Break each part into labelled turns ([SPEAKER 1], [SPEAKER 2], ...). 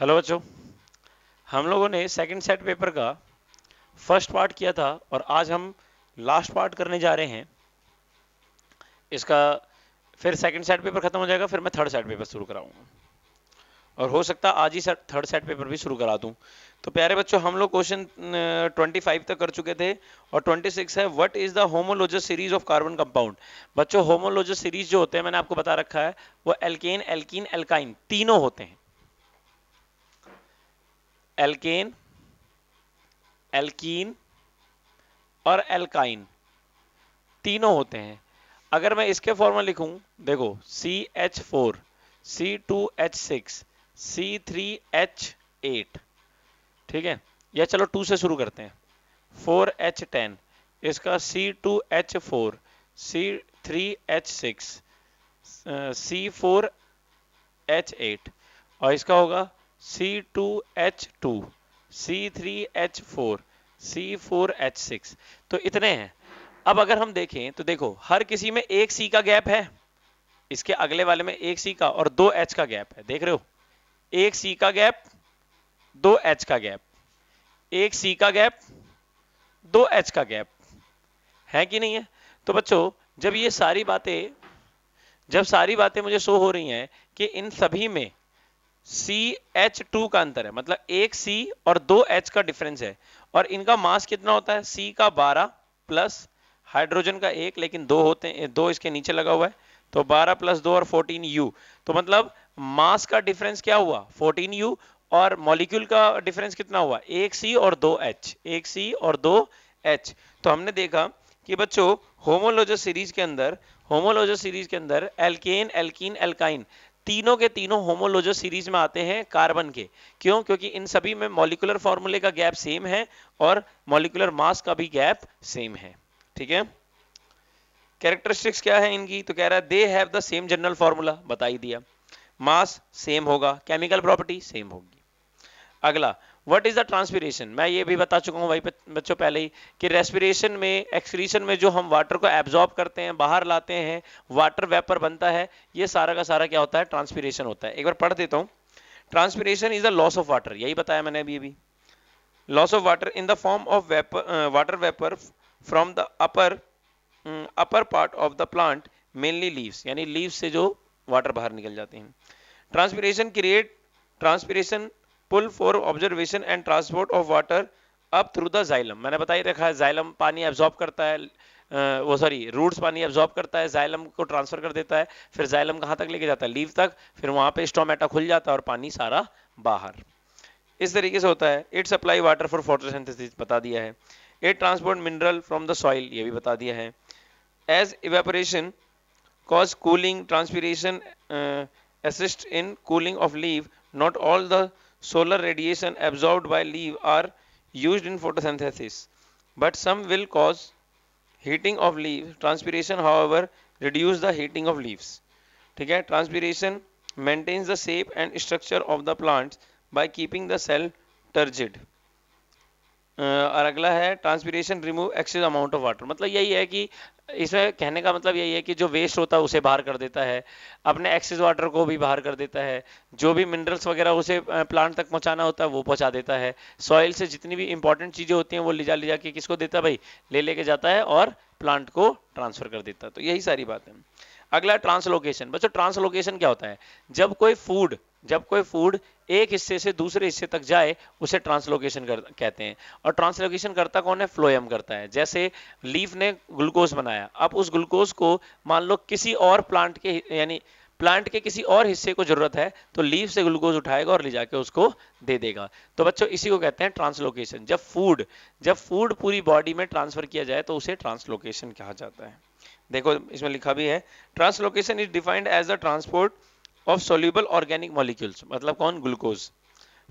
[SPEAKER 1] Hello बच्चों हम लोगों ने सेकंड सेट पेपर का फर्स्ट पार्ट किया था और आज हम लास्ट पार्ट करने जा रहे हैं इसका फिर सेकंड सेट पेपर खत्म हो जाएगा फिर मैं थर्ड सेट पेपर शुरू कराऊंगा और हो सकता आज ही थर्ड सेट पेपर भी शुरू करा दूं तो प्यारे बच्चों हम लोग क्वेश्चन 25 तक कर चुके थे और 26 है what is the homologous series of carbon compound बच्चों होमोलोजस सीरीज जो होते हैं मैंने आपको बता रखा है वो एल्केन एल्कीन एल्काइन तीनों होते हैं एल्केन एल्कीन और एल्काइन तीनों होते हैं अगर मैं इसके फॉर्म में लिखूं देखो C H four C two H six C three H eight ठीक है या चलो टू से शुरू करते हैं फोर एच टेन इसका C two H four C three H six C four H eight और इसका होगा C2H2 C3H4 C4H6 तो इतने हैं अब अगर हम देखें तो देखो हर किसी में एक सी का गैप है इसके अगले वाले में एक सी का और दो एच का गैप है देख रहे हो एक सी का गैप दो एच का गैप एक सी का गैप दो एच का गैप है कि नहीं है तो बच्चों जब ये सारी बातें जब सारी बातें मुझे शो हो रही हैं कि इन सभी में सी एच टू का अंतर है मतलब एक सी और दो एच का डिफरेंस है और इनका मास कितना होता है सी का बारह प्लस हाइड्रोजन का एक लेकिन दो होते हैं दो इसके नीचे लगा हुआ है तो 12 प्लस दो और 14 यू तो मतलब मास का डिफरेंस क्या हुआ 14 यू और मॉलिक्यूल का डिफरेंस कितना हुआ एक सी और दो एच एक सी और दो एच तो हमने देखा कि बच्चों होमोलोजस सीरीज के अंदर होमोलोजस सीरीज के अंदर एल्केन एल्कीन एल्काइन तीनों के तीनों होमोलोजो सीरीज में आते हैं कार्बन के क्यों क्योंकि इन सभी में मॉलिकुलर फॉर्मूले का गैप सेम है और मॉलिकुलर मास का भी गैप सेम है ठीक है कैरेक्टरिस्टिक्स क्या है इनकी तो कह रहा है they have the same general formula बता ही दिया मास सेम होगा केमिकल प्रॉपर्टी सेम होगी अगला व्हाट इज द ट्रांसपीरेशन मैं ये भी बता चुका हूँ भाई बच्चों पहले ही कि रेस्पिरेशन में एक्सक्रीशन में जो हम वाटर को एब्जॉर्ब करते हैं बाहर लाते हैं वाटर वेपर बनता है ये सारा का सारा क्या होता है ट्रांसपीरेशन होता है एक बार पढ़ देता हूँ transpiration is the loss of water यही बताया मैंने अभी अभी loss of water in the form of vapour water vapour from the upper upper part of the plant mainly leaves यानी लीव्स से जो वाटर बाहर निकल जाते हैं transpiration create transpiration pull for observation and transport of water up through the xylem मैंने बता ही रखा है जाइलम पानी एब्जॉर्ब करता है आ, वो सॉरी रूट्स पानी एब्जॉर्ब करता है जाइलम को ट्रांसफर कर देता है फिर जाइलम कहाँ तक लेके जाता है लीव तक फिर वहाँ पे स्टोमेटा खुल जाता है और पानी सारा बाहर इस तरीके से होता है it supply water for photosynthesis बता दिया है it transport mineral from the soil ये भी बता दिया है as evaporation cause cooling transpiration assist in cooling of leaf not all the solar radiation absorbed by leaf are used in photosynthesis but some will cause heating of leaf transpiration however reduce the heating of leaves theek hai transpiration maintains the shape and structure of the plants by keeping the cell turgid और अगला है transpiration remove excess amount of water मतलब यही है कि इसमें कहने का मतलब यही है कि जो वेस्ट होता है उसे बाहर कर देता है अपने एक्सेस वाटर को भी बाहर कर देता है जो भी मिनरल्स वगैरह उसे प्लांट तक पहुंचाना होता है वो पहुंचा देता है सॉइल से जितनी भी इंपॉर्टेंट चीज़ें होती हैं वो ले जा ले जाके किसको देता है भाई ले लेके जाता है और प्लांट को ट्रांसफर कर देता है तो यही सारी बात है अगला ट्रांसलोकेशन बच्चों ट्रांसलोकेशन क्या होता है जब कोई फूड जब कोई फूड एक हिस्से से दूसरे हिस्से तक जाए उसे ट्रांसलोकेशन कर कहते हैं और ट्रांसलोकेशन करता कौन है फ्लोएम करता है जैसे लीफ ने ग्लूकोज बनाया अब उस ग्लूकोज को मान लो किसी और प्लांट के यानी प्लांट के किसी और हिस्से को जरूरत है तो लीव से ग्लूकोज उठाएगा और ले जाके उसको दे देगा तो बच्चों इसी को कहते हैं ट्रांसलोकेशन जब फूड जब फूड पूरी बॉडी में ट्रांसफर किया जाए तो उसे ट्रांसलोकेशन कहा जाता है देखो इसमें लिखा भी है translocation is defined as a transport of soluble organic molecules मतलब कौन glucose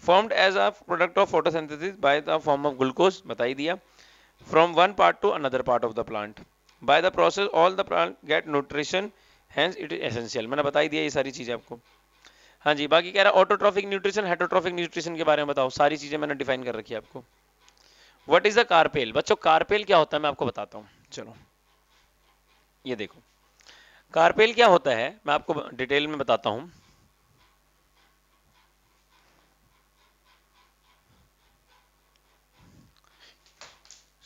[SPEAKER 1] formed as a product of photosynthesis by the form of glucose बताई दिया from one part to another part of the plant by the process all the plant get nutrition hence it is essential मैंने बताई दिया ये सारी चीज़ें आपको हाँ जी बाकी कह रहा है ऑटोट्रॉफिक न्यूट्रिशन हेटोट्रॉफिक न्यूट्रिशन के बारे में बताओ सारी चीज़ें मैंने डिफाइन कर रखी है आपको व्हाट इज द कारपेल बच्चों कारपेल क्या होता है मैं आपको बताता हूँ चलो ये देखो कारपेल क्या होता है मैं आपको डिटेल में बताता हूं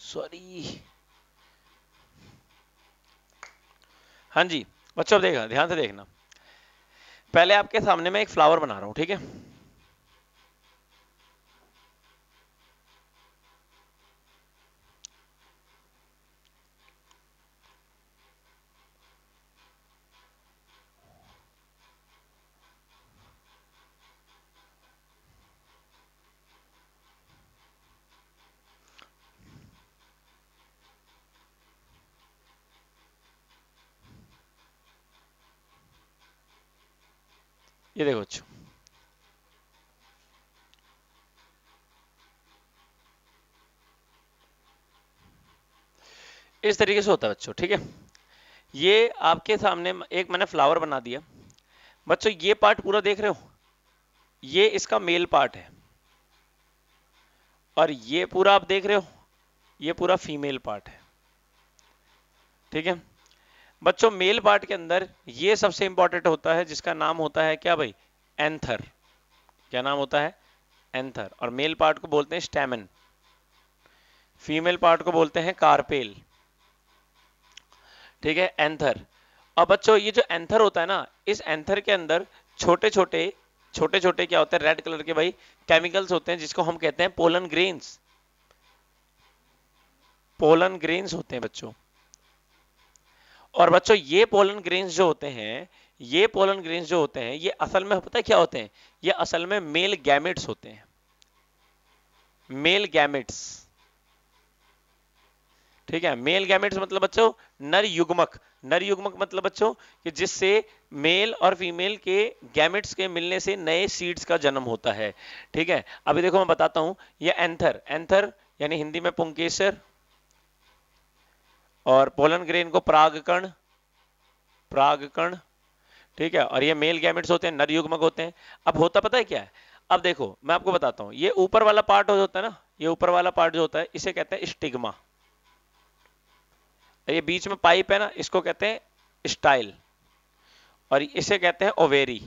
[SPEAKER 1] सॉरी हाँ जी बच्चों देखा ध्यान से देखना पहले आपके सामने मैं एक फ्लावर बना रहा हूं ठीक है ये देखो अच्छो इस तरीके से होता है बच्चों ठीक है ये आपके सामने एक मैंने फ्लावर बना दिया बच्चों ये पार्ट पूरा देख रहे हो ये इसका मेल पार्ट है और ये पूरा आप देख रहे हो ये पूरा फीमेल पार्ट है ठीक है बच्चों मेल पार्ट के अंदर ये सबसे इंपॉर्टेंट होता है जिसका नाम होता है क्या भाई एंथर क्या नाम होता है एंथर और मेल पार्ट को बोलते हैं स्टेमिन फीमेल पार्ट को बोलते हैं कारपेल ठीक है एंथर और बच्चों ये जो एंथर होता है ना इस एंथर के अंदर छोटे छोटे छोटे छोटे क्या होते हैं रेड कलर के भाई केमिकल्स होते हैं जिसको हम कहते हैं पोलन ग्रेन्स पोलन ग्रेन्स होते हैं बच्चों और बच्चों ये पोलन ग्रेन जो होते हैं ये पोलन ग्रेन्स जो होते हैं ये असल में पता क्या होते हैं ये असल में मेल गैमिट्स होते हैं मेल गैमिट्स ठीक है मेल गैमेट्स मतलब बच्चों नर युग्मक नर युग्मक मतलब बच्चों कि जिससे मेल और फीमेल के गैमिट्स के मिलने से नए सीड्स का जन्म होता है ठीक है अभी देखो मैं बताता हूं ये एंथर एंथर यानी हिंदी में पुंकेसर और पोलन ग्रेन को प्रागकण प्रागकण ठीक है और ये मेल गैमेट्स होते हैं नर होते हैं अब होता पता है क्या है अब देखो मैं आपको बताता हूं ये ऊपर वाला पार्ट हो होता है ना ये ऊपर वाला पार्ट जो होता है इसे कहते हैं स्टिग्मा ये बीच में पाइप है ना इसको कहते हैं स्टाइल और इसे कहते हैं ओवेरी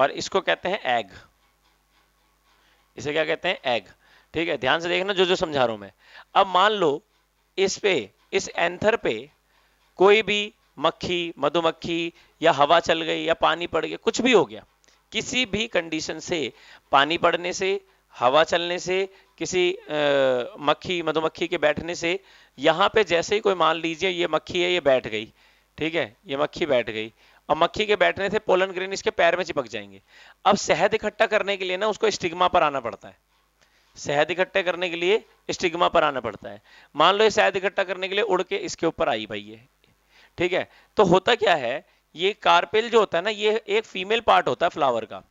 [SPEAKER 1] और इसको कहते हैं एग इसे क्या कहते हैं एग ठीक है ध्यान से देखना जो जो समझा रहा हूं मैं अब मान लो इस पे इस एंथर पे कोई भी मक्खी मधुमक्खी या हवा चल गई या पानी पड़ गया कुछ भी हो गया किसी भी कंडीशन से पानी पड़ने से हवा चलने से किसी मक्खी मधुमक्खी के बैठने से यहाँ पे जैसे ही कोई मान लीजिए ये मक्खी है ये बैठ गई ठीक है ये मक्खी बैठ गई और मक्खी के बैठने से पोलन ग्रेन इसके पैर में चिपक जाएंगे अब शहद इकट्ठा करने के लिए ना उसको स्टिग्मा पर आना पड़ता है शहद इकट्ठे करने के लिए स्टिग्मा पर आना पड़ता है मान लो ये शहद इकट्ठा करने के लिए उड़ के इसके ऊपर आई भाई ये ठीक है तो होता क्या है ये कार्पेल जो होता है ना ये एक फीमेल पार्ट होता है फ्लावर का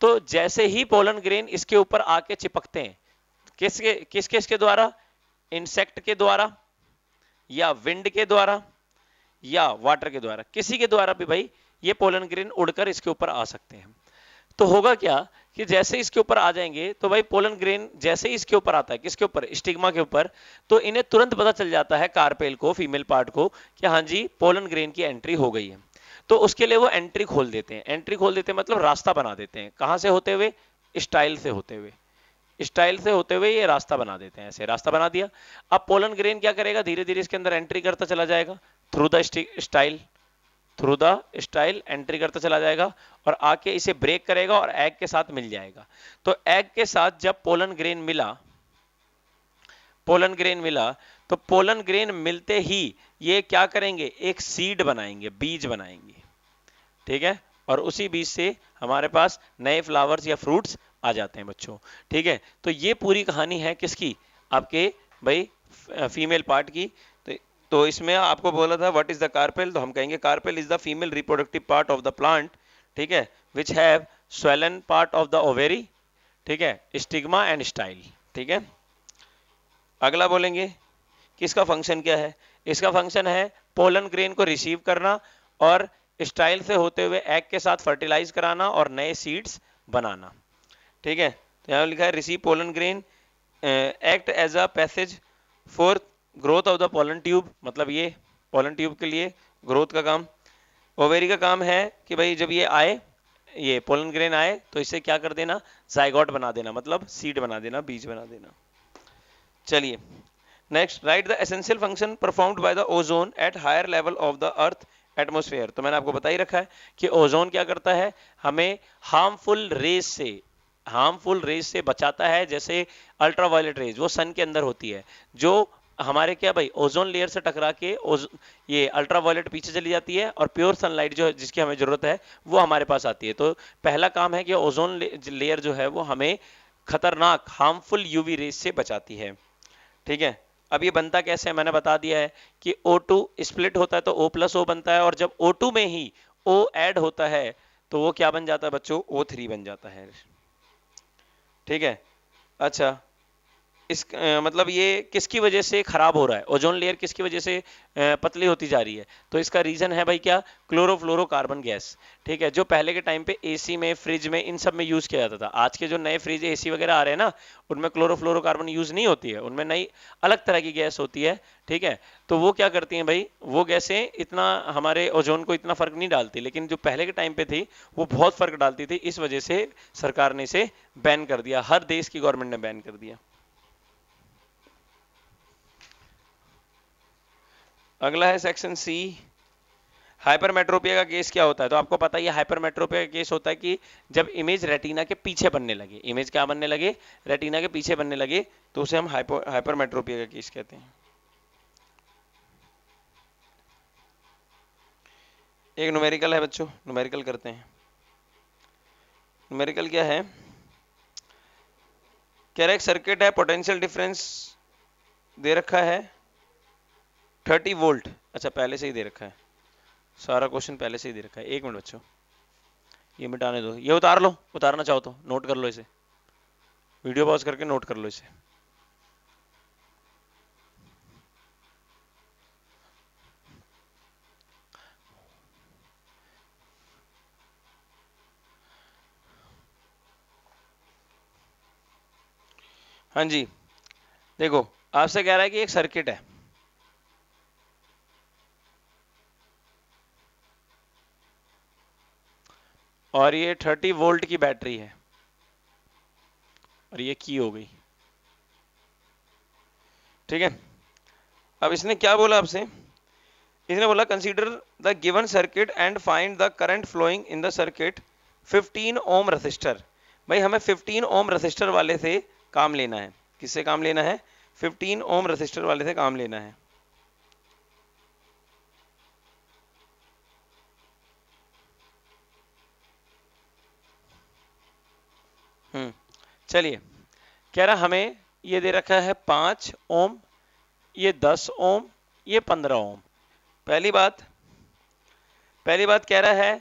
[SPEAKER 1] तो जैसे ही पोलन ग्रेन इसके ऊपर आके चिपकते हैं किसके किस किस के द्वारा इंसेक्ट के द्वारा या विंड के द्वारा या वाटर के द्वारा किसी के द्वारा भी भाई ये पोलन ग्रेन उड़कर इसके ऊपर आ सकते हैं तो होगा क्या कि जैसे इसके ऊपर आ जाएंगे तो भाई पोलन ग्रेन जैसे ही इसके ऊपर आता है किसके ऊपर स्टिग्मा के ऊपर तो इन्हें तुरंत पता चल जाता है कारपेल को फीमेल पार्ट को कि हाँ जी पोलन ग्रेन की एंट्री हो गई है तो उसके लिए वो एंट्री खोल देते हैं एंट्री खोल देते हैं मतलब रास्ता बना देते हैं कहाँ से होते हुए स्टाइल से होते हुए स्टाइल से होते हुए ये रास्ता बना देते हैं ऐसे रास्ता बना दिया अब पोलन ग्रेन क्या करेगा धीरे धीरे इसके अंदर एंट्री करता चला जाएगा through the style through the style entry करता चला जाएगा और आके इसे ब्रेक करेगा और एग के साथ मिल जाएगा तो एग के साथ जब पोलन ग्रेन मिला पोलन ग्रेन मिला तो पोलन ग्रेन मिलते ही ये क्या करेंगे एक सीड बनाएंगे बीज बनाएंगे ठीक है और उसी बीज से हमारे पास नए फ्लावर्स या फ्रूट्स आ जाते हैं बच्चों ठीक है तो ये पूरी कहानी है किसकी आपके भाई फीमेल पार्ट की तो इसमें आपको बोला था व्हाट इज द कार्पेल तो हम कहेंगे carpel is the female reproductive part of the plant ठीक है which have swollen part of the ovary ठीक है स्टिग्मा एंड स्टाइल ठीक है अगला बोलेंगे कि इसका फंक्शन क्या है इसका फंक्शन है पोलन ग्रेन को रिसीव करना और स्टाइल से होते हुए एग के साथ फर्टिलाइज कराना और नए सीड्स बनाना ठीक है तो यहाँ लिखा है receive pollen grain act as a passage for growth of the pollen tube मतलब ये पोलन ट्यूब के लिए ग्रोथ का काम ओवेरी का काम है कि भाई जब ये आए ये पोलन ग्रेन आए तो इसे क्या कर देना जायगॉट बना देना मतलब सीड बना देना बीज बना देना चलिए next write the essential function perform by the ozone at higher level of the earth atmosphere तो मैंने आपको बता ही रखा है कि ओजोन क्या करता है हमें हार्मफुल रेस से हार्मफुल रेस से बचाता है जैसे अल्ट्रावायलेट रेज वो सन के अंदर होती है जो हमारे क्या भाई ओजोन लेयर से टकरा के ये अल्ट्रा वायलेट पीछे चली जाती है और प्योर सनलाइट जो है जिसकी हमें ज़रूरत है वो हमारे पास आती है तो पहला काम है कि ओजोन लेयर जो है वो हमें खतरनाक हार्मफुल यूवी रेस से बचाती है ठीक है अब ये बनता कैसे है मैंने बता दिया है कि O2 स्प्लिट होता है तो O प्लस O बनता है और जब O2 में ही O ऐड होता है तो वो क्या बन जाता है बच्चों O3 बन जाता है ठीक है अच्छा इस मतलब ये किसकी वजह से खराब हो रहा है ओजोन लेयर किसकी वजह से पतली होती जा रही है तो इसका रीजन है भाई क्या क्लोरोफ्लोरोकार्बन गैस ठीक है जो पहले के टाइम पे एसी में फ्रिज में इन सब में यूज किया जाता था आज के जो नए फ्रिज एसी वगैरह आ रहे हैं ना उनमें क्लोरोफ्लोरोकार्बन यूज नहीं होती है उनमें नई अलग तरह की गैस होती है ठीक है तो वो क्या करती हैं भाई वो गैसें इतना हमारे ओजोन को इतना फर्क नहीं डालती लेकिन जो पहले के टाइम पे थी वो बहुत फर्क डालती थी इस वजह से सरकार ने इसे बैन कर दिया हर देश की गवर्नमेंट ने बैन कर दिया अगला है सेक्शन सी हाइपरमेट्रोपिया का केस क्या होता है तो आपको पता ही हाइपरमेट्रोपिया का केस होता है कि जब इमेज रेटिना के पीछे बनने लगे इमेज क्या बनने लगे रेटिना के पीछे बनने लगे तो उसे हम हाइपर हाइपरमेट्रोपिया का केस कहते हैं एक न्यूमेरिकल है बच्चों न्यूमेरिकल करते हैं न्यूमेरिकल क्या है कैरेक्ट सर्किट है पोटेंशियल डिफरेंस दे रखा है थर्टी वोल्ट अच्छा पहले से ही दे रखा है सारा क्वेश्चन पहले से ही दे रखा है एक मिनट बच्चों ये मिटाने दो ये उतार लो उतारना चाहो तो नोट कर लो इसे वीडियो पॉज करके नोट कर लो इसे हाँ जी देखो आपसे कह रहा है कि एक सर्किट है और ये 30 वोल्ट की बैटरी है और ये की हो गई ठीक है अब इसने क्या बोला आपसे इसने बोला consider the given circuit and find the current flowing in the circuit 15 ohm resistor भाई हमें 15 ओम रजिस्टर वाले से काम लेना है किससे काम लेना है 15 ओम रजिस्टर वाले से काम लेना है चलिए कह रहा हमें ये दे रखा है पांच ओम ये दस ओम ये पंद्रह ओम पहली बात पहली बात कह रहा है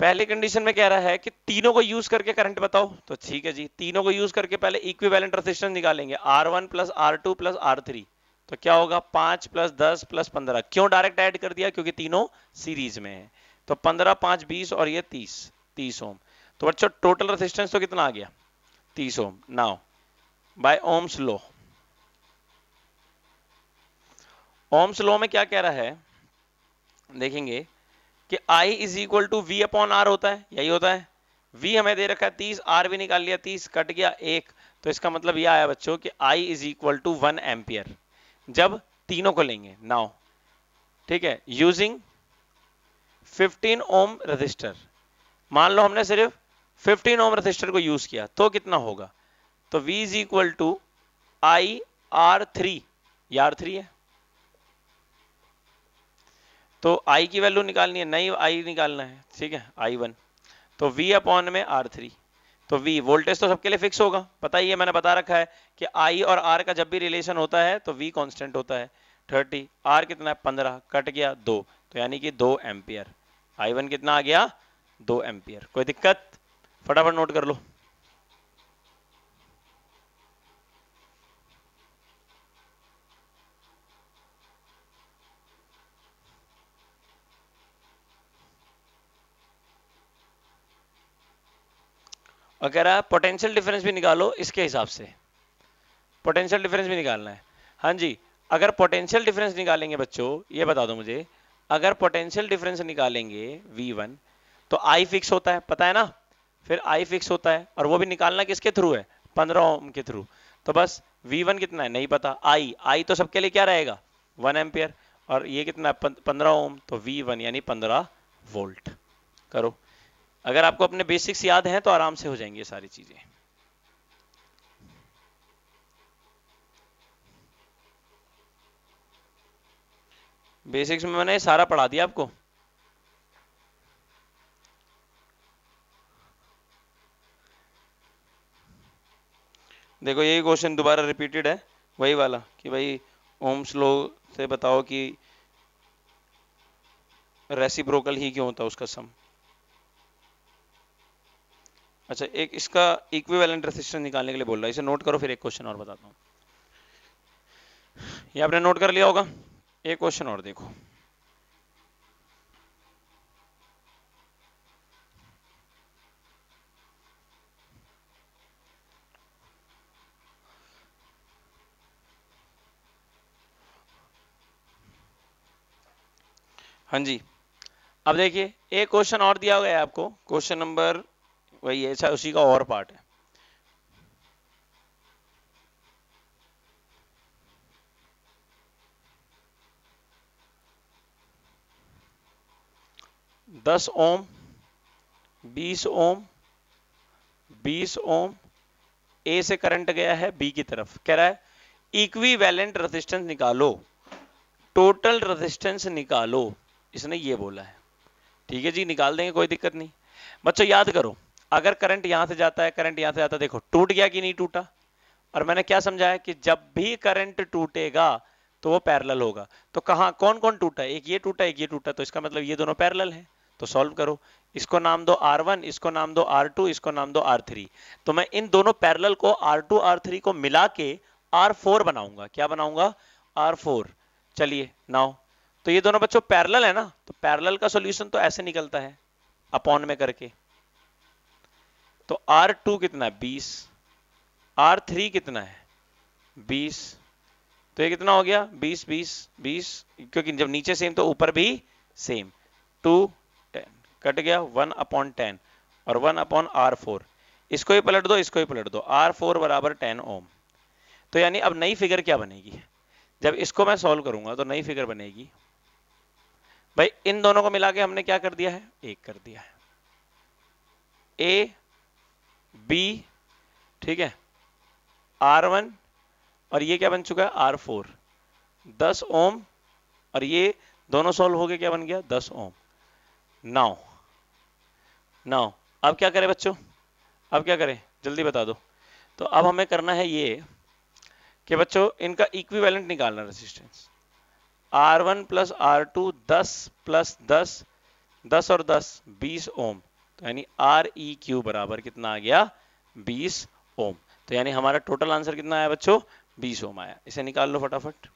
[SPEAKER 1] पहली कंडीशन में कह रहा है कि तीनों को यूज करके करंट बताओ तो ठीक है जी तीनों को यूज करके पहले इक्विवेलेंट रेसिस्टेंस निकालेंगे R one plus R two plus R three तो क्या होगा पांच प्लस दस प्लस पंद्रह क्यों डायरेक्ट ऐड कर दिया क्योंकि तीनों सीरीज में है तो पंद्रह पांच बीस और ये तीस तीस ओम तो बच्चों टोटल रेसिस्टेंस तो कितना आ गया 30 ohm. Now, by Ohm's law. Ohm's law में क्या कह रहा है देखेंगे कि I is equal to V upon R होता है यही होता है V हमें दे रखा है 30 r भी निकाल लिया 30 कट गया एक तो इसका मतलब यह आया बच्चों कि I is equal to one ampere जब तीनों को लेंगे नाउ ठीक है यूजिंग 15 ओम रजिस्टर मान लो हमने सिर्फ 15 ओम रजिस्टर को यूज किया तो कितना होगा तो V is equal to I R three R three है तो I की वैल्यू निकालनी है नई I निकालना है ठीक है I1 तो V अपॉन में R3 तो V वोल्टेज तो सबके लिए फिक्स होगा पता ही है मैंने बता रखा है कि I और R का जब भी रिलेशन होता है तो V कांस्टेंट होता है 30 R कितना है 15 कट गया दो तो यानी कि दो एम्पियर I1 कितना आ गया दो एम्पियर कोई दिक्कत फटाफट नोट कर लो अगर आप पोटेंशियल डिफरेंस भी निकालो इसके हिसाब से पोटेंशियल डिफरेंस भी निकालना है हाँ जी अगर पोटेंशियल डिफरेंस निकालेंगे बच्चों ये बता दो मुझे अगर पोटेंशियल डिफरेंस निकालेंगे V1 तो I फिक्स होता है पता है ना फिर आई फिक्स होता है और वो भी निकालना किसके थ्रू है पंद्रह ओम के थ्रू तो बस वी वन कितना है नहीं पता आई आई तो सबके लिए क्या रहेगा वन एम्पियर और ये कितना पंद्रह ओम तो वी वन यानी पंद्रह वोल्ट करो अगर आपको अपने बेसिक्स याद हैं तो आराम से हो जाएंगी सारी चीजें बेसिक्स में मैंने सारा पढ़ा दिया आपको देखो यही क्वेश्चन दोबारा रिपीटेड है वही वाला कि भाई ओम स्लो से बताओ कि रेसिप्रोकल ही क्यों होता है उसका सम अच्छा एक इसका इक्विवेलेंट रेसिस्टेंस निकालने के लिए बोल रहा है इसे नोट करो फिर एक क्वेश्चन और बताता हूँ ये आपने नोट कर लिया होगा एक क्वेश्चन और देखो हाँ जी अब देखिए एक क्वेश्चन और दिया गया है आपको क्वेश्चन नंबर वही है अच्छा उसी का और पार्ट है दस ओम बीस ओम बीस ओम ए से करंट गया है बी की तरफ कह रहा है इक्वी वैलेंट रजिस्टेंस निकालो टोटल रजिस्टेंस निकालो इसने ये बोला है ठीक है जी निकाल देंगे कोई दिक्कत नहीं बच्चों याद करो अगर करंट यहां से जाता है करंट यहां से जाता है देखो टूट गया कि नहीं टूटा और मैंने क्या समझाया कि जब भी करंट टूटेगा तो वो पैरल होगा तो कहा कौन कौन टूटा एक ये टूटा एक ये टूटा तो इसका मतलब ये दोनों पैरल है तो सॉल्व करो इसको नाम दो R1 इसको नाम दो R2 इसको नाम दो R3 तो मैं इन दोनों पैरेलल को R2 R3 को मिला के आर बनाऊंगा क्या बनाऊंगा R4 चलिए नाउ तो ये दोनों बच्चों पैरेलल है ना तो पैरेलल का सॉल्यूशन तो ऐसे निकलता है अपॉन में करके तो आर टू कितना है 20 R3 कितना है 20 तो ये कितना हो गया 20 20 20 क्योंकि जब नीचे सेम तो ऊपर भी सेम 2 10 कट गया वन अपॉन टेन और वन अपॉन आर फोर इसको ही पलट दो इसको ही पलट दो आर फोर बराबर टेन ओम तो यानी अब नई फिगर क्या बनेगी जब इसको मैं सॉल्व करूंगा तो नई फिगर बनेगी भाई इन दोनों को मिला के हमने क्या कर दिया है एक कर दिया है ए बी ठीक है आर वन और ये क्या बन चुका है आर फोर दस ओम और ये दोनों सॉल्व हो गए क्या बन गया दस ओम नाउ नाउ अब क्या करें बच्चों अब क्या करें जल्दी बता दो तो अब हमें करना है ये कि बच्चों इनका इक्विवेलेंट निकालना resistance R one plus R two दस प्लस दस दस और दस बीस ओम तो यानी आर ई क्यू बराबर कितना आ गया बीस ओम तो यानी हमारा टोटल आंसर कितना आया बच्चों बीस ओम आया इसे निकाल लो फटाफट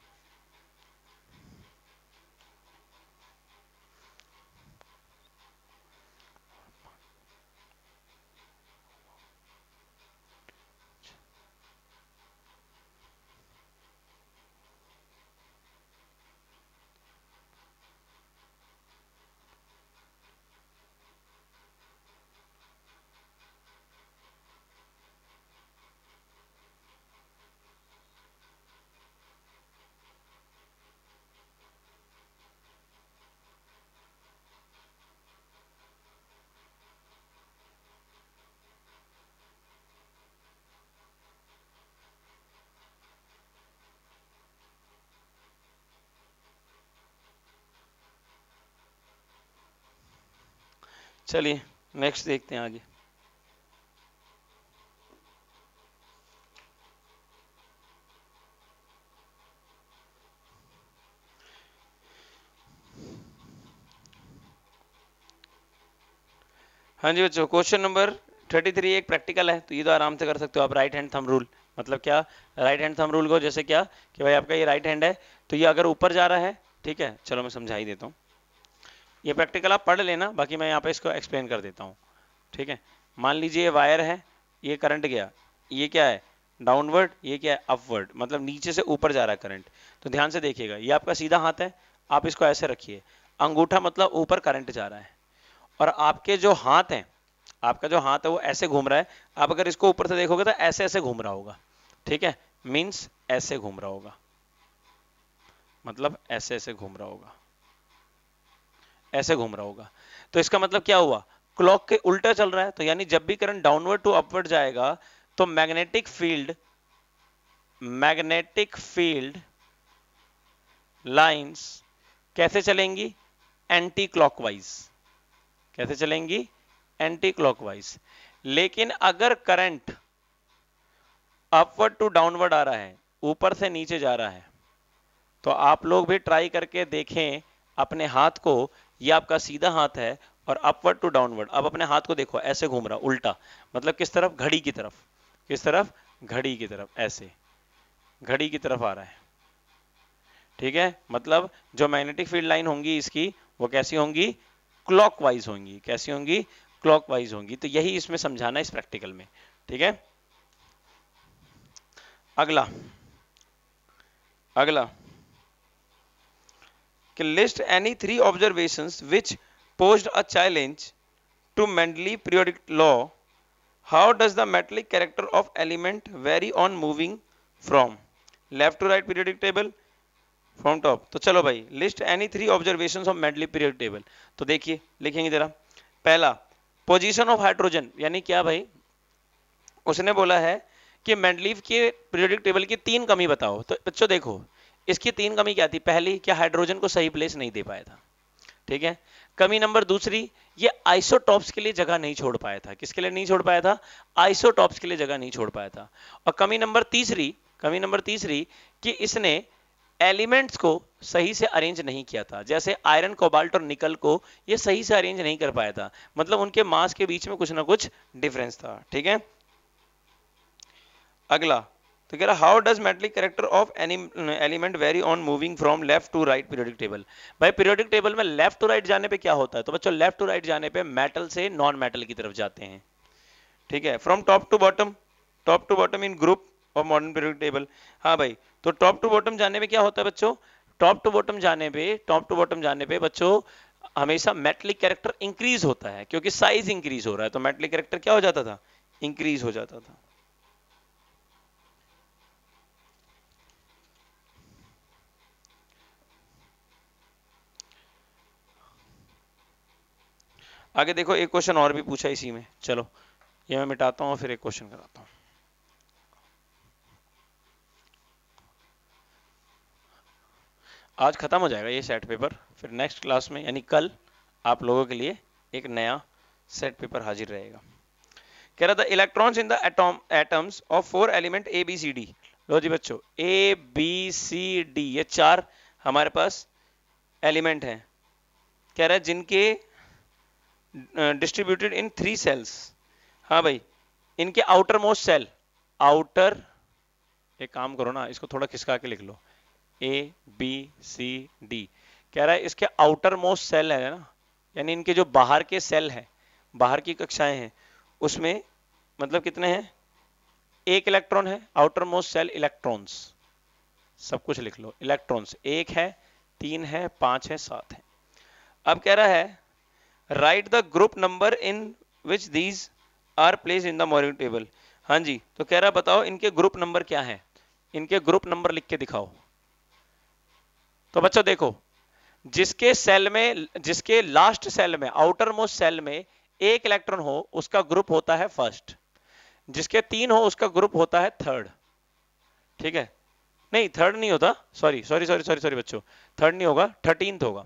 [SPEAKER 1] चलिए नेक्स्ट देखते हैं आगे हाँ जी बच्चों क्वेश्चन नंबर 33 एक प्रैक्टिकल है तो ये तो आराम से कर सकते हो आप राइट हैंड थंब रूल मतलब क्या राइट हैंड थंब रूल को जैसे क्या कि भाई आपका ये राइट हैंड है तो ये अगर ऊपर जा रहा है ठीक है चलो मैं समझा ही देता हूँ ये प्रैक्टिकल आप पढ़ लेना बाकी मैं यहाँ पे इसको एक्सप्लेन कर देता हूँ ठीक है मान लीजिए ये वायर है ये करंट गया ये क्या है डाउनवर्ड ये क्या है अपवर्ड मतलब नीचे से ऊपर जा रहा है करंट तो ध्यान से देखिएगा ये आपका सीधा हाथ है आप इसको ऐसे रखिए अंगूठा मतलब ऊपर करंट जा रहा है और आपके जो हाथ हैं आपका जो हाथ है वो ऐसे घूम रहा है आप अगर इसको ऊपर से देखोगे तो ऐसे ऐसे घूम रहा होगा ठीक है मीन्स ऐसे घूम रहा होगा मतलब ऐसे ऐसे घूम रहा होगा ऐसे घूम रहा होगा तो इसका मतलब क्या हुआ क्लॉक के उल्टा चल रहा है तो यानी जब भी करंट डाउनवर्ड टू अपवर्ड जाएगा तो magnetic field magnetic field lines कैसे चलेंगी एंटी क्लॉकवाइज कैसे चलेंगी एंटी क्लॉकवाइज लेकिन अगर करंट अपवर्ड टू डाउनवर्ड आ रहा है ऊपर से नीचे जा रहा है तो आप लोग भी ट्राई करके देखें अपने हाथ को ये आपका सीधा हाथ है और अपवर्ड टू डाउनवर्ड अब अपने हाथ को देखो ऐसे घूम रहा उल्टा मतलब किस तरफ घड़ी की तरफ किस तरफ घड़ी की तरफ ऐसे घड़ी की तरफ आ रहा है ठीक है मतलब जो मैग्नेटिक फील्ड लाइन होंगी इसकी वो कैसी होंगी क्लॉकवाइज होंगी कैसी होंगी क्लॉकवाइज होंगी तो यही इसमें समझाना इस प्रैक्टिकल में ठीक है अगला अगला कि list any three observation which posed a challenge to Mendele periodic law how does the metallic character of element vary on moving from left to right periodic table from top तो चलो भाई list any three observation of Mendeleev period table तो देखिए लिखेंगे जरा पहला position of hydrogen यानी क्या भाई उसने बोला है कि मेडलीव के पीरियडिक टेबल की तीन कमी बताओ तो बच्चों देखो इसकी तीन कमी क्या थी पहली क्या हाइड्रोजन को सही प्लेस नहीं दे पाया था ठीक है कमी नंबर दूसरी ये आइसोटॉप्स के लिए जगह नहीं छोड़ पाया था किसके लिए नहीं छोड़ पाया था आइसोटॉप्स के लिए जगह नहीं छोड़ पाया था और कमी नंबर तीसरी कमी नंबर तीसरी कि इसने एलिमेंट्स को सही से अरेंज नहीं किया था जैसे आयरन कोबाल्ट और निकल को ये सही से अरेंज नहीं कर पाया था मतलब उनके मास के बीच में कुछ ना कुछ डिफरेंस था ठीक है अगला तो कह रहा how does metallic character of element vary on moving from left to right periodic table भाई पीरियोडिक टेबल में लेफ्ट टू राइट जाने पे क्या होता है तो बच्चों लेफ्ट टू राइट जाने पे मेटल से नॉन मेटल की तरफ जाते हैं ठीक है from top to bottom top to bottom in group of modern periodic table हाँ भाई तो टॉप टू बॉटम जाने में क्या होता है बच्चों टॉप टू बॉटम जाने पे टॉप टू बॉटम जाने पे बच्चों हमेशा मेटलिक कैरेक्टर इंक्रीज होता है क्योंकि साइज इंक्रीज हो रहा है तो मेटलिक कैरेक्टर क्या हो जाता था इंक्रीज हो जाता था आगे देखो एक क्वेश्चन और भी पूछा इसी में चलो ये मैं मिटाता हूँ फिर एक क्वेश्चन कराता हूँ आज ख़त्म हो जाएगा ये सेट पेपर फिर नेक्स्ट क्लास में यानी कल आप लोगों के लिए एक नया सेट पेपर हाजिर रहेगा कह रहा था electrons in the atom atoms of four element A B C D लो जी बच्चों ए बी सी डी ये चार हमारे पास एलिमेंट हैं कह रहा है जिनके डिस्ट्रीब्यूटेड इन थ्री सेल्स हाँ भाई इनके आउटर मोस्ट सेल आउटर एक काम करो ना इसको थोड़ा खिसका के लिख लो ए बी सी डी कह रहा है इसके आउटर मोस्ट सेल है ना यानी इनके जो बाहर के सेल हैं बाहर की कक्षाएं हैं उसमें मतलब कितने हैं एक इलेक्ट्रॉन है आउटर मोस्ट सेल इलेक्ट्रॉन्स सब कुछ लिख लो इलेक्ट्रॉन्स एक है तीन है पांच है सात है अब कह रहा है write the group number in which these are place in the modern table हाँ जी तो कह रहा बताओ इनके ग्रुप नंबर क्या है इनके ग्रुप नंबर लिख के दिखाओ तो बच्चों देखो जिसके सेल में जिसके लास्ट सेल में आउटर मोस्ट सेल में एक इलेक्ट्रॉन हो उसका ग्रुप होता है फर्स्ट जिसके तीन हो उसका ग्रुप होता है थर्ड ठीक है नहीं थर्ड नहीं होता sorry sorry sorry sorry sorry बच्चों थर्ड नहीं होगा थर्टींथ होगा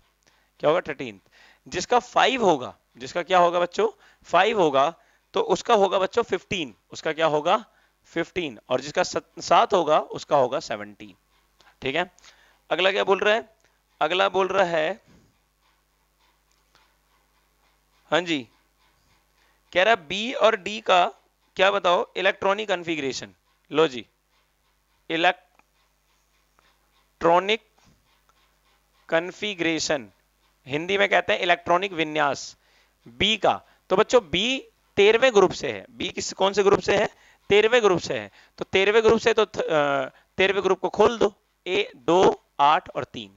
[SPEAKER 1] क्या होगा थर्टींथ जिसका फाइव होगा जिसका क्या होगा बच्चों फाइव होगा तो उसका होगा बच्चों फिफ्टीन उसका क्या होगा फिफ्टीन और जिसका सात होगा उसका होगा सेवनटीन ठीक है अगला क्या बोल रहा है अगला बोल रहा है हाँ जी कह रहा बी और डी का क्या बताओ इलेक्ट्रॉनिक कॉन्फ़िगरेशन लो जी इलेक्ट्रॉनिक कॉन्फ़िगरेशन हिंदी में कहते हैं इलेक्ट्रॉनिक विन्यास बी का तो बच्चों बी तेरहवें ग्रुप से है बी किस कौन से ग्रुप से है तेरहवें ग्रुप से है तो तेरहवें ग्रुप से तो तेरहवें ग्रुप को खोल दो ए दो आठ और तीन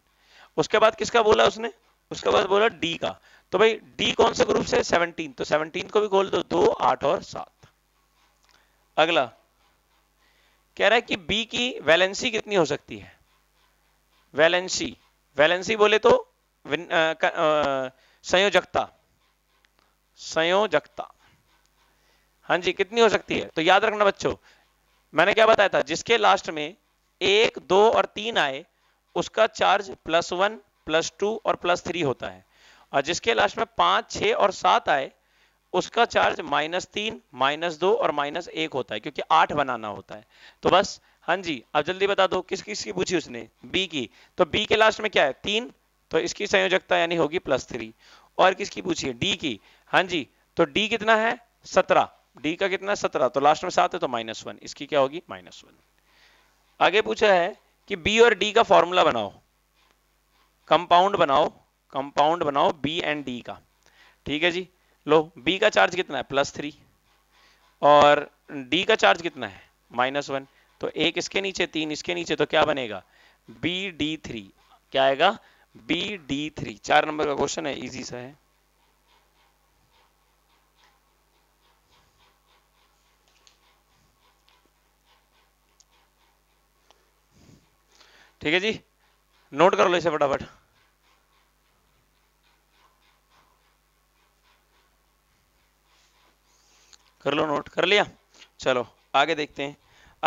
[SPEAKER 1] उसके बाद किसका बोला उसने उसके बाद बोला डी का तो भाई डी कौन से ग्रुप से सेवनटीन तो सेवनटीन को भी खोल दो दो आठ और सात अगला कह रहा है कि बी की वैलेंसी कितनी हो सकती है वैलेंसी वैलेंसी बोले तो संयोजकता संयोजकता हाँ जी कितनी हो सकती है तो याद रखना बच्चों मैंने क्या बताया था जिसके लास्ट में एक दो और तीन आए उसका charge plus one plus two और प्लस थ्री होता है और जिसके लास्ट में पांच छ और सात आए उसका चार्ज माइनस तीन माइनस दो और माइनस एक होता है क्योंकि आठ बनाना होता है तो बस हाँ जी अब जल्दी बता दो किस किस की पूछी उसने बी की तो बी के लास्ट में क्या है तीन तो इसकी संयोजकता यानी होगी प्लस थ्री और किसकी पूछिए डी की हाँ जी तो डी कितना है सत्रह डी का कितना है सत्रह तो लास्ट में सात है तो माइनस वन इसकी क्या होगी माइनस वन आगे पूछा है कि बी और डी का फॉर्मूला बनाओ कंपाउंड बनाओ कंपाउंड बनाओ बी एंड डी का ठीक है जी लो बी का चार्ज कितना है प्लस थ्री और डी का चार्ज कितना है माइनस वन तो एक इसके नीचे तीन इसके नीचे तो क्या बनेगा बी डी थ्री क्या आएगा बी डी थ्री चार नंबर का क्वेश्चन है इजी सा है ठीक है जी नोट कर लो इसे फटाफट कर लो नोट कर लिया चलो आगे देखते हैं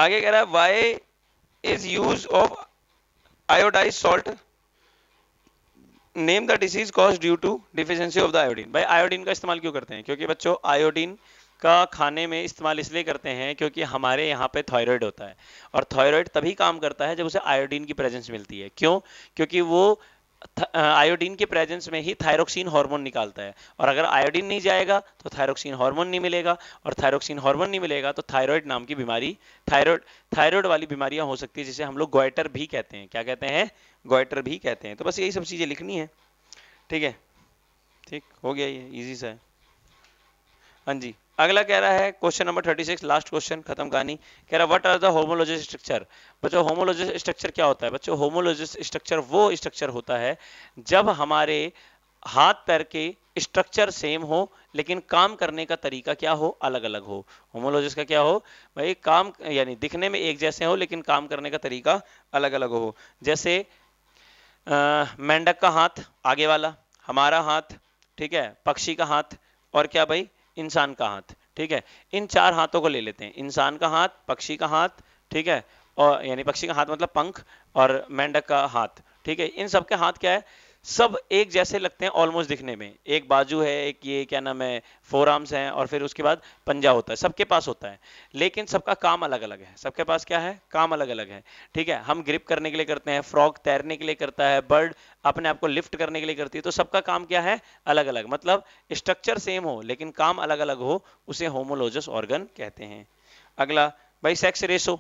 [SPEAKER 1] आगे कह रहा है why is use of iodize salt name the disease cause due to deficiency of the iodine भाई आयोडीन का इस्तेमाल क्यों करते हैं क्योंकि बच्चों आयोडीन का खाने में इस्तेमाल इसलिए करते हैं क्योंकि हमारे यहाँ पे थायराइड होता है और थायराइड तभी काम करता है जब उसे आयोडीन की प्रेजेंस मिलती है क्यों क्योंकि वो आयोडीन के प्रेजेंस में ही थायरोक्सिन हार्मोन निकालता है और अगर आयोडीन नहीं जाएगा तो थायरोक्सिन हार्मोन नहीं मिलेगा और थायरोक्सिन हार्मोन नहीं मिलेगा तो थायराइड नाम की बीमारी थायराइड थायराइड वाली बीमारियां हो सकती है जिसे हम लोग गोइटर भी कहते हैं क्या कहते हैं गोइटर भी कहते हैं तो बस यही सब चीज़ें लिखनी है ठीक है ठीक हो गया ये ईजी सा है हाँ जी अगला कह रहा है क्वेश्चन नंबर 36 लास्ट क्वेश्चन खत्म कहानी कह रहा what are the homologous structure बच्चों होमोलॉजिस स्ट्रक्चर क्या होता है बच्चों होमोलॉजिस स्ट्रक्चर वो स्ट्रक्चर होता है जब हमारे हाथ पैर के स्ट्रक्चर सेम हो लेकिन काम करने का तरीका क्या हो अलग अलग हो होमोलॉजिस का क्या हो भाई काम यानी दिखने में एक जैसे हो लेकिन काम करने का तरीका अलग अलग हो जैसे मेंढक का हाथ आगे वाला हमारा हाथ ठीक है पक्षी का हाथ और क्या भाई इंसान का हाथ ठीक है इन चार हाथों को ले लेते हैं इंसान का हाथ पक्षी का हाथ ठीक है और यानी पक्षी का हाथ मतलब पंख और मेंढक का हाथ ठीक है इन सबके हाथ क्या है सब एक जैसे लगते हैं ऑलमोस्ट दिखने में एक बाजू है एक ये क्या नाम है फोर आर्म्स हैं और फिर उसके बाद पंजा होता है सबके पास होता है लेकिन सबका काम अलग अलग है सबके पास क्या है काम अलग अलग है ठीक है हम ग्रिप करने के लिए करते हैं फ्रॉग तैरने के लिए करता है बर्ड अपने आप को लिफ्ट करने के लिए करती है तो सबका काम क्या है अलग अलग मतलब स्ट्रक्चर सेम हो लेकिन काम अलग अलग हो उसे होमोलोजस ऑर्गन कहते हैं अगला भाई सेक्स रेशो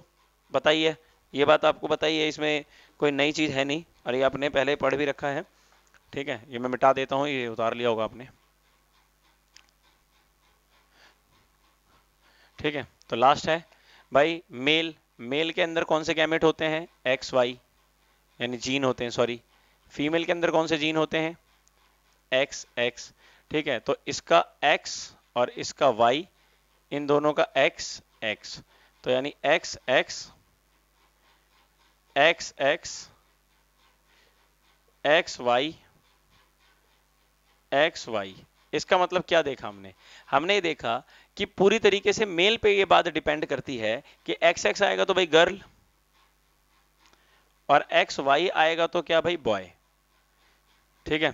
[SPEAKER 1] बताइए ये बात आपको बताइए इसमें कोई नई चीज़ है नहीं और ये आपने पहले पढ़ भी रखा है ठीक है ये मैं मिटा देता हूं ये उतार लिया होगा आपने ठीक है तो लास्ट है भाई मेल मेल के अंदर कौन से गैमेट होते हैं एक्स वाई यानी जीन होते हैं सॉरी फीमेल के अंदर कौन से जीन होते हैं एक्स एक्स ठीक है तो इसका एक्स और इसका वाई इन दोनों का एक्स एक्स तो यानी X X X X X Y X Y इसका मतलब क्या देखा हमने हमने देखा कि पूरी तरीके से मेल पे ये बात डिपेंड करती है कि एक्स एक्स आएगा तो भाई गर्ल और एक्स वाई आएगा तो क्या भाई बॉय ठीक है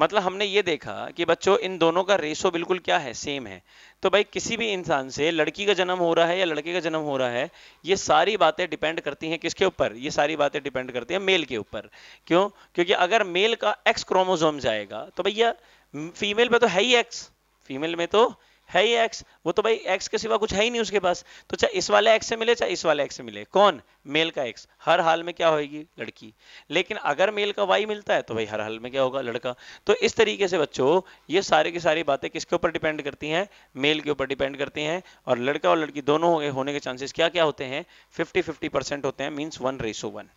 [SPEAKER 1] मतलब हमने ये देखा कि बच्चों इन दोनों का रेशो बिल्कुल क्या है सेम है तो भाई किसी भी इंसान से लड़की का जन्म हो रहा है या लड़के का जन्म हो रहा है ये सारी बातें डिपेंड करती हैं किसके ऊपर ये सारी बातें डिपेंड करती हैं मेल के ऊपर क्यों क्योंकि अगर मेल का एक्स क्रोमोजोम जाएगा तो भैया फीमेल में तो है ही एक्स फीमेल में तो है ही एक्स वो तो भाई एक्स के सिवा कुछ है ही नहीं उसके पास तो चाहे इस वाले एक्स से मिले चाहे इस वाले एक्स से मिले कौन मेल का एक्स हर हाल में क्या होगी लड़की लेकिन अगर मेल का वाई मिलता है तो भाई हर हाल में क्या होगा लड़का तो इस तरीके से बच्चों ये सारे की सारी बातें किसके ऊपर डिपेंड करती हैं मेल के ऊपर डिपेंड करती हैं और लड़का और लड़की दोनों होने के चांसेस क्या क्या होते हैं फिफ्टी फिफ्टी परसेंट होते हैं means one ratio one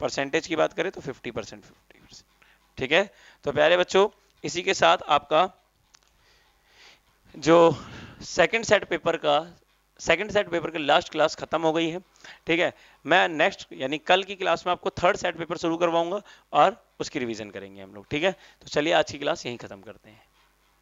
[SPEAKER 1] percentage की बात करें तो फिफ्टी परसेंट फिफ्टी परसेंट ठीक है तो प्यारे बच्चों इसी के साथ आपका जो सेकंड सेट पेपर का सेकंड सेट पेपर की लास्ट क्लास खत्म हो गई है ठीक है मैं नेक्स्ट यानी कल की क्लास में आपको थर्ड सेट पेपर शुरू करवाऊंगा और उसकी रिवीजन करेंगे हम लोग ठीक है तो चलिए आज की क्लास यहीं खत्म करते हैं